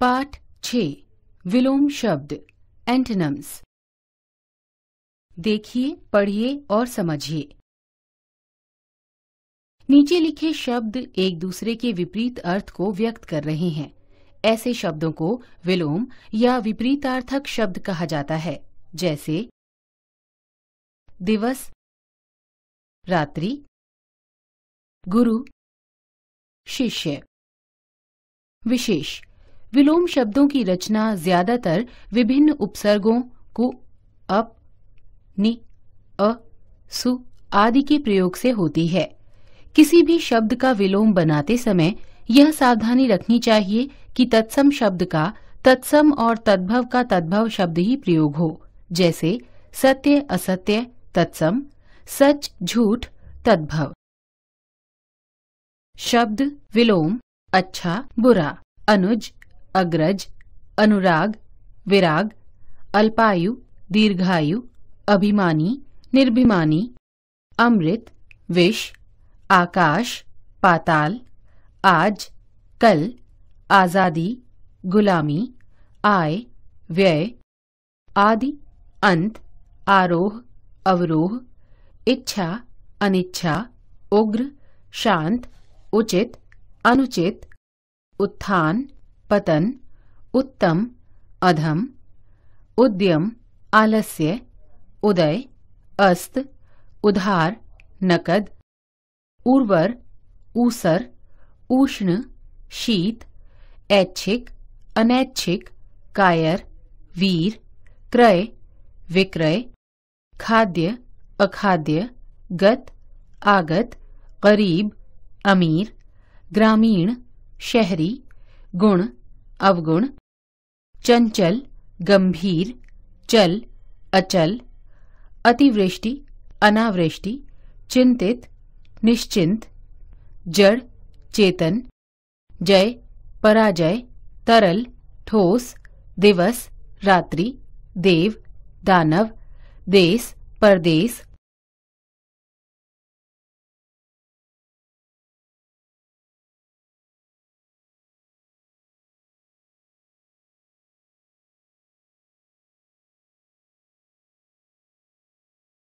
पाठ छ विलोम शब्द एंटनम्स देखिए पढ़िए और समझिए नीचे लिखे शब्द एक दूसरे के विपरीत अर्थ को व्यक्त कर रहे हैं ऐसे शब्दों को विलोम या विपरीतार्थक शब्द कहा जाता है जैसे दिवस रात्रि गुरु शिष्य विशेष विलोम शब्दों की रचना ज्यादातर विभिन्न उपसर्गों कु अप नि अ सु आदि के प्रयोग से होती है किसी भी शब्द का विलोम बनाते समय यह सावधानी रखनी चाहिए कि तत्सम शब्द का तत्सम और तद्भव का तद्भव शब्द ही प्रयोग हो जैसे सत्य असत्य तत्सम सच झूठ तद्भव शब्द विलोम अच्छा बुरा अनुज अग्रज अनुराग विराग अल्पायु दीर्घायु अभिमानी निर्भिमानी अमृत विष आकाश पाताल आज कल आजादी गुलामी आय व्यय आदि अंत आरोह अवरोह इच्छा अनिच्छा उग्र शांत उचित अनुचित उत्थान पतन उत्तम अधम उद्यम आलस्य उदय अस्त उधार नकद उर्वर ऊसर उष्ण शीत ऐच्छिक अनैच्छिक कायर वीर क्रय विक्रय खाद्य अखाद्य गत आगत गरीब अमीर ग्रामीण शहरी गुण अवगुण चंचल गंभीर चल अचल अतिवृष्टि अनावृष्टि चिंतित निश्चिंत जड़ चेतन जय पराजय तरल ठोस दिवस रात्रि देव दानव देश परदेश